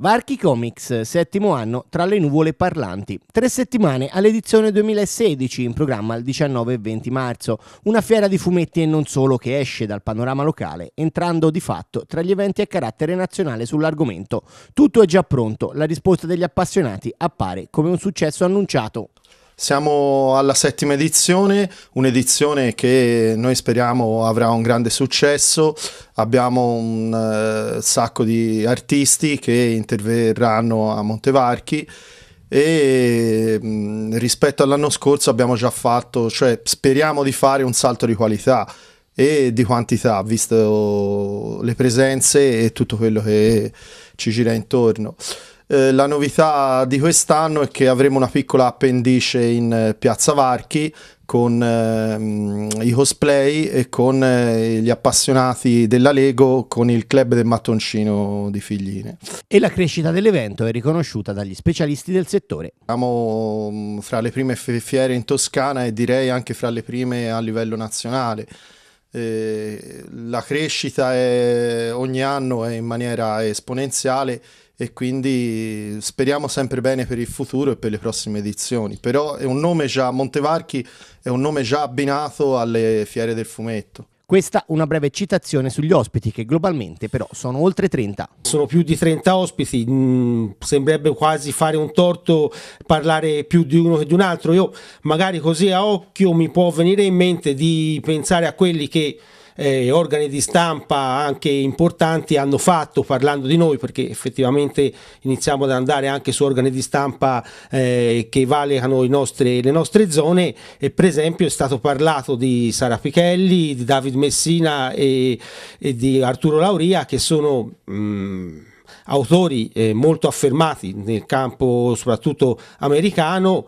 Varchi Comics, settimo anno, tra le nuvole parlanti. Tre settimane all'edizione 2016, in programma il 19 e 20 marzo. Una fiera di fumetti e non solo che esce dal panorama locale, entrando di fatto tra gli eventi a carattere nazionale sull'argomento. Tutto è già pronto, la risposta degli appassionati appare come un successo annunciato. Siamo alla settima edizione, un'edizione che noi speriamo avrà un grande successo. Abbiamo un uh, sacco di artisti che interverranno a Montevarchi e mh, mm, rispetto all'anno scorso abbiamo già fatto, cioè speriamo di fare un salto di qualità e di quantità, visto le presenze e tutto quello che ci gira intorno. Eh, la novità di quest'anno è che avremo una piccola appendice in eh, Piazza Varchi con ehm, i cosplay e con eh, gli appassionati della Lego con il club del mattoncino di Figline. E la crescita dell'evento è riconosciuta dagli specialisti del settore. Siamo mm, fra le prime fiere in Toscana e direi anche fra le prime a livello nazionale eh, la crescita è, ogni anno è in maniera esponenziale e quindi speriamo sempre bene per il futuro e per le prossime edizioni. Però è un nome già, Montevarchi è un nome già abbinato alle fiere del fumetto. Questa una breve citazione sugli ospiti che globalmente però sono oltre 30. Sono più di 30 ospiti, mh, mm, sembrerebbe quasi fare un torto parlare più di uno che di un altro. Io magari così a occhio mi può venire in mente di pensare a quelli che eh, organi di stampa anche importanti hanno fatto parlando di noi perché effettivamente iniziamo ad andare anche su organi di stampa eh, che valicano nostri, le nostre zone e per esempio è stato parlato di Sara Pichelli, di David Messina e, e di Arturo Lauria che sono... Mh, mm, autori eh, molto affermati nel campo soprattutto americano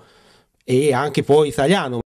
e anche poi italiano,